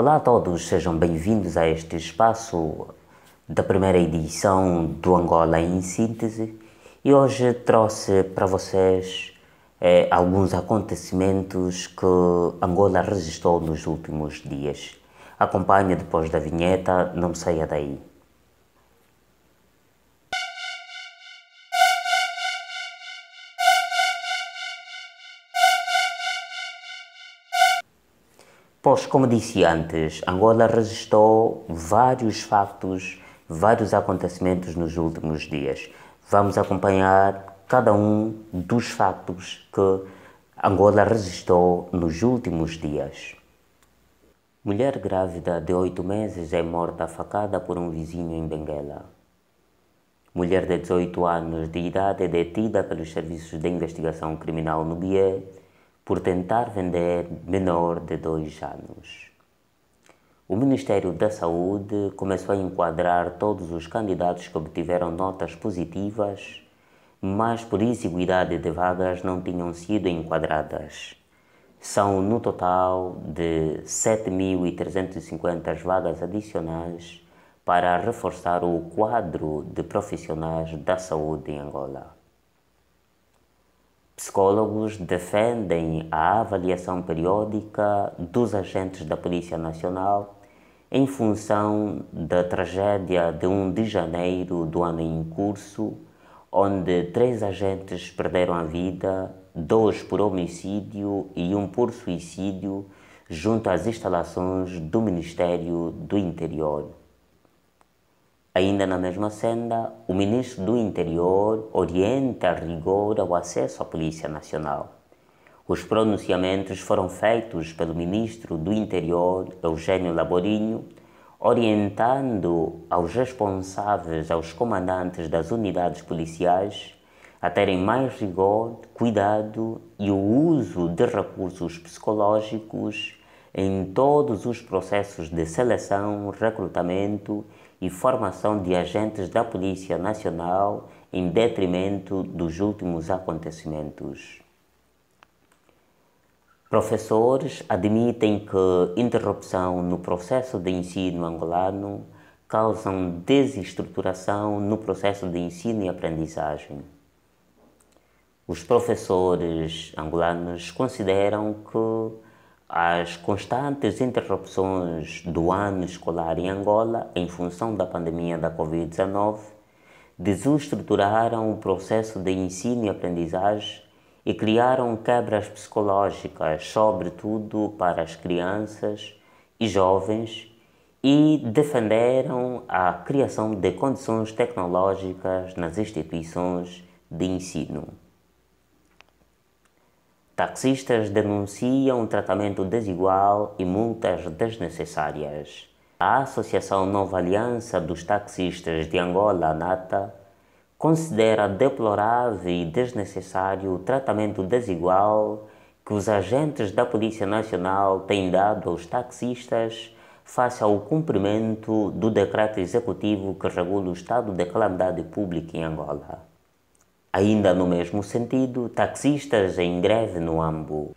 Olá a todos, sejam bem-vindos a este espaço da primeira edição do Angola em Síntese e hoje trouxe para vocês eh, alguns acontecimentos que Angola registrou nos últimos dias. Acompanhe depois da vinheta, não saia daí. Pois, como disse antes, Angola registrou vários factos, vários acontecimentos nos últimos dias. Vamos acompanhar cada um dos factos que Angola registrou nos últimos dias. Mulher grávida de 8 meses é morta facada por um vizinho em Benguela. Mulher de 18 anos de idade é detida pelos serviços de investigação criminal no BIE por tentar vender menor de dois anos. O Ministério da Saúde começou a enquadrar todos os candidatos que obtiveram notas positivas, mas por exiguidade de vagas não tinham sido enquadradas. São no total de 7.350 vagas adicionais para reforçar o quadro de profissionais da saúde em Angola psicólogos defendem a avaliação periódica dos agentes da Polícia Nacional em função da tragédia de 1 de janeiro do ano em curso, onde três agentes perderam a vida, dois por homicídio e um por suicídio, junto às instalações do Ministério do Interior. Ainda na mesma senda, o ministro do Interior orienta a rigor ao acesso à Polícia Nacional. Os pronunciamentos foram feitos pelo ministro do Interior, Eugênio Laborinho, orientando aos responsáveis, aos comandantes das unidades policiais, a terem mais rigor, cuidado e o uso de recursos psicológicos em todos os processos de seleção, recrutamento e formação de agentes da Polícia Nacional em detrimento dos últimos acontecimentos. Professores admitem que interrupção no processo de ensino angolano causam desestruturação no processo de ensino e aprendizagem. Os professores angolanos consideram que as constantes interrupções do ano escolar em Angola, em função da pandemia da Covid-19, desestruturaram o processo de ensino e aprendizagem e criaram quebras psicológicas, sobretudo para as crianças e jovens, e defenderam a criação de condições tecnológicas nas instituições de ensino. Taxistas denunciam tratamento desigual e multas desnecessárias. A Associação Nova Aliança dos Taxistas de Angola, NATA, considera deplorável e desnecessário o tratamento desigual que os agentes da Polícia Nacional têm dado aos taxistas face ao cumprimento do decreto executivo que regula o estado de calamidade pública em Angola. Ainda no mesmo sentido, taxistas em greve no Ambo.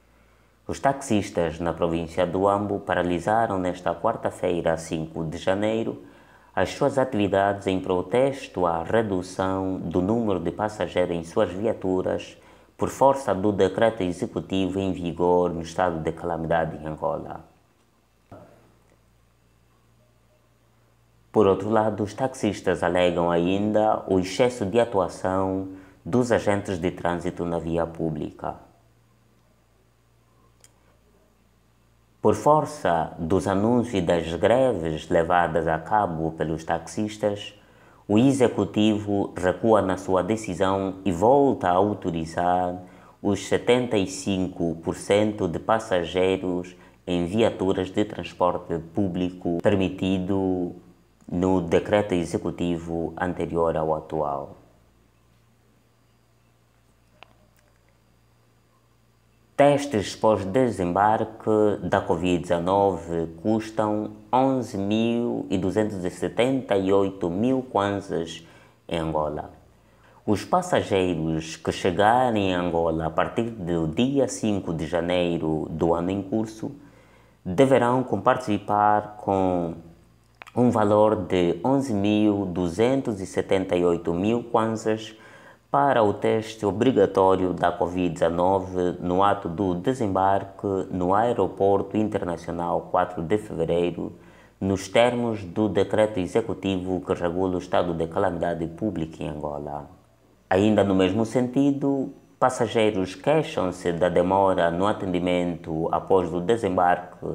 Os taxistas na província do Ambo paralisaram nesta quarta-feira, 5 de janeiro, as suas atividades em protesto à redução do número de passageiros em suas viaturas por força do decreto executivo em vigor no estado de calamidade em Angola. Por outro lado, os taxistas alegam ainda o excesso de atuação dos agentes de trânsito na via pública. Por força dos anúncios e das greves levadas a cabo pelos taxistas, o executivo recua na sua decisão e volta a autorizar os 75% de passageiros em viaturas de transporte público permitido no decreto executivo anterior ao atual. Testes pós-desembarque da Covid-19 custam 11.278 mil kwanzas em Angola. Os passageiros que chegarem em Angola a partir do dia 5 de janeiro do ano em curso deverão compartilhar com um valor de 11.278 mil kwanzas para o teste obrigatório da Covid-19 no ato do desembarque no Aeroporto Internacional 4 de Fevereiro, nos termos do decreto executivo que regula o estado de calamidade pública em Angola. Ainda no mesmo sentido, passageiros queixam-se da demora no atendimento após o desembarque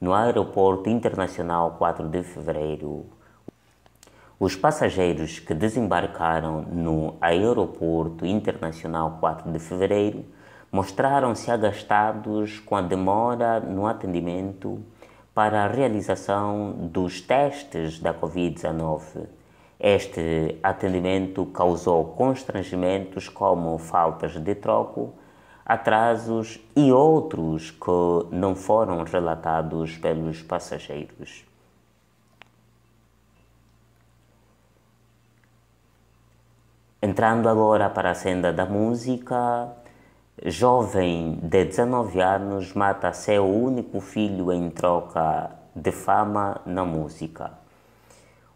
no Aeroporto Internacional 4 de Fevereiro. Os passageiros que desembarcaram no Aeroporto Internacional 4 de Fevereiro mostraram-se agastados com a demora no atendimento para a realização dos testes da Covid-19. Este atendimento causou constrangimentos como faltas de troco, atrasos e outros que não foram relatados pelos passageiros. Entrando agora para a senda da música, jovem de 19 anos mata seu único filho em troca de fama na música.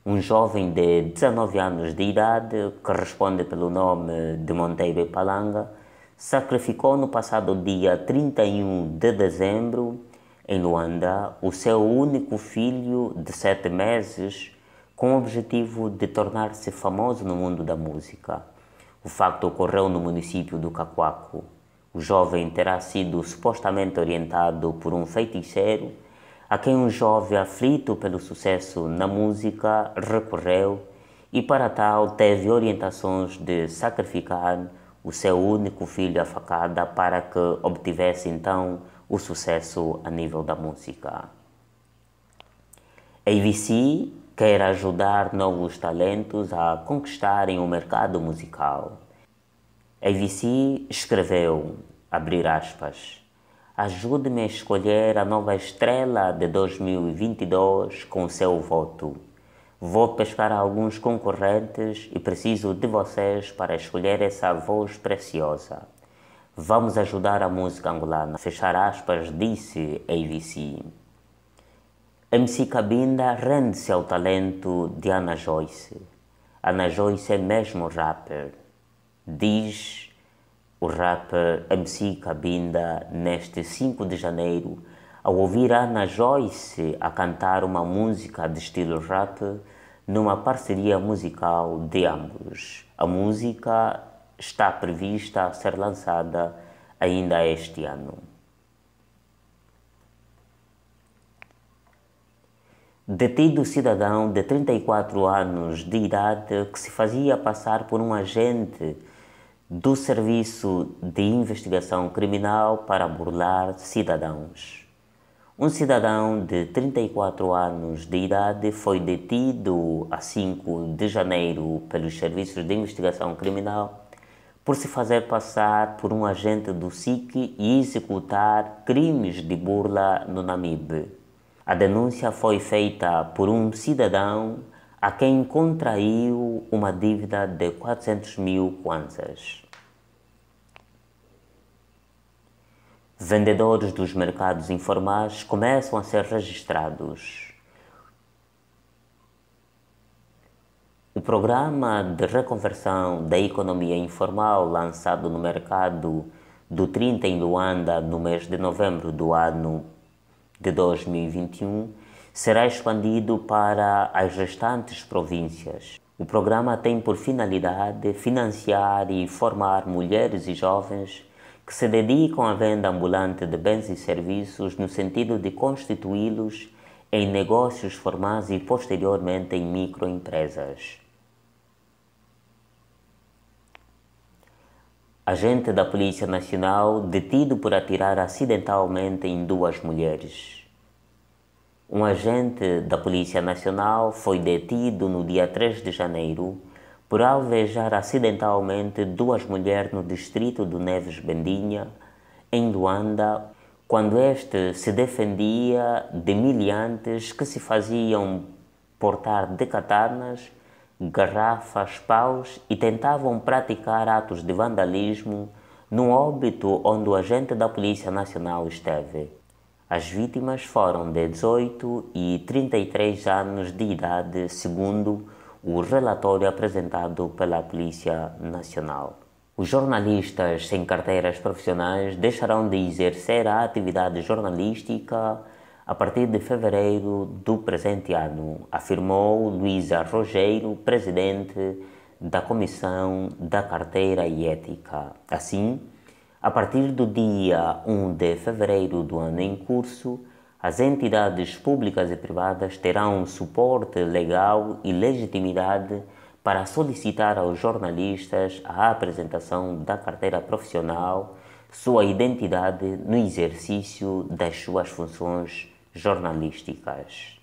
Um jovem de 19 anos de idade, que responde pelo nome de Monteiro Palanga, sacrificou no passado dia 31 de dezembro, em Luanda, o seu único filho de sete meses com o objetivo de tornar-se famoso no mundo da música. O facto ocorreu no município do Cacuaco. O jovem terá sido supostamente orientado por um feiticeiro, a quem um jovem aflito pelo sucesso na música recorreu e, para tal, teve orientações de sacrificar o seu único filho à facada para que obtivesse então o sucesso a nível da música. AVC quer ajudar novos talentos a conquistarem o mercado musical. AVC escreveu, abrir aspas, ajude-me a escolher a nova estrela de 2022 com seu voto. Vou pescar alguns concorrentes e preciso de vocês para escolher essa voz preciosa. Vamos ajudar a música angolana. Fechar aspas, disse AVC. MC Cabinda rende-se ao talento de Ana Joyce. Ana Joyce é mesmo rapper. Diz o rapper MC Cabinda neste 5 de janeiro, ao ouvir Ana Joyce a cantar uma música de estilo rap numa parceria musical de ambos. A música está prevista a ser lançada ainda este ano. detido cidadão de 34 anos de idade que se fazia passar por um agente do Serviço de Investigação Criminal para burlar cidadãos. Um cidadão de 34 anos de idade foi detido a 5 de janeiro pelos serviços de investigação criminal por se fazer passar por um agente do SIC e executar crimes de burla no Namibe. A denúncia foi feita por um cidadão a quem contraiu uma dívida de 400 mil kwanzas. Vendedores dos mercados informais começam a ser registrados. O programa de reconversão da economia informal lançado no mercado do 30 em Luanda no mês de novembro do ano de 2021 será expandido para as restantes províncias. O programa tem por finalidade financiar e formar mulheres e jovens que se dedicam à venda ambulante de bens e serviços no sentido de constituí-los em negócios formais e posteriormente em microempresas. agente da Polícia Nacional detido por atirar acidentalmente em duas mulheres. Um agente da Polícia Nacional foi detido no dia 3 de janeiro por alvejar acidentalmente duas mulheres no distrito do Neves Bendinha, em Luanda, quando este se defendia de miliantes que se faziam portar de katanas garrafas, paus e tentavam praticar atos de vandalismo no óbito onde o agente da Polícia Nacional esteve. As vítimas foram de 18 e 33 anos de idade, segundo o relatório apresentado pela Polícia Nacional. Os jornalistas sem carteiras profissionais deixarão de exercer a atividade jornalística a partir de fevereiro do presente ano, afirmou Luísa Rogeiro, presidente da Comissão da Carteira e Ética. Assim, a partir do dia 1 de fevereiro do ano em curso, as entidades públicas e privadas terão suporte legal e legitimidade para solicitar aos jornalistas a apresentação da carteira profissional, sua identidade no exercício das suas funções jornalísticas.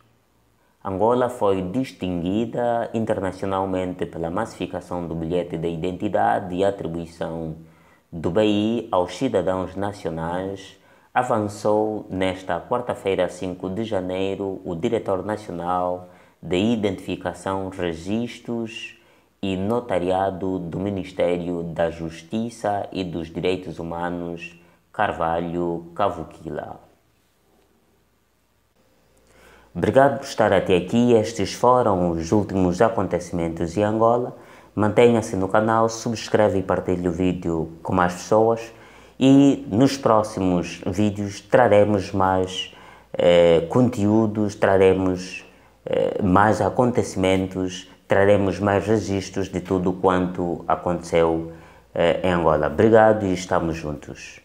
Angola foi distinguida internacionalmente pela massificação do bilhete de identidade e atribuição do BI aos cidadãos nacionais, avançou nesta quarta-feira, 5 de janeiro, o diretor nacional de Identificação, Registros e Notariado do Ministério da Justiça e dos Direitos Humanos, Carvalho Cavuquila. Obrigado por estar até aqui. Estes foram os últimos acontecimentos em Angola. Mantenha-se no canal, subscreve e partilhe o vídeo com mais pessoas e nos próximos vídeos traremos mais eh, conteúdos, traremos eh, mais acontecimentos, traremos mais registros de tudo quanto aconteceu eh, em Angola. Obrigado e estamos juntos.